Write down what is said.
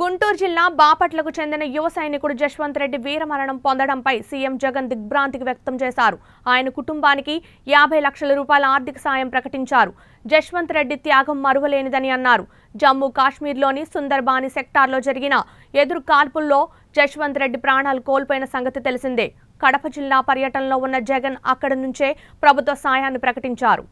గుంటూరు జిల్లా బాపట్లకు చెందిన యువ సైనికుడు జశ్వంత్ రెడ్డి వీరమరణం పొందడంపై సీఎం జగన్ దిగ్భ్రాంతికి వ్యక్తం చేశారు ఆయన కుటుంబానికి యాభై లక్షల రూపాయల ఆర్థిక సాయం ప్రకటించారు జశ్వంత్ రెడ్డి త్యాగం మరువలేనిదని అన్నారు జమ్మూ కాశ్మీర్లోని సుందర్బాని సెక్టార్లో జరిగిన ఎదురు కాల్పుల్లో జశ్వంత్ రెడ్డి ప్రాణాలు కోల్పోయిన సంగతి తెలిసిందే కడప జిల్లా పర్యటనలో ఉన్న జగన్ అక్కడి నుంచే ప్రభుత్వ సాయాన్ని ప్రకటించారు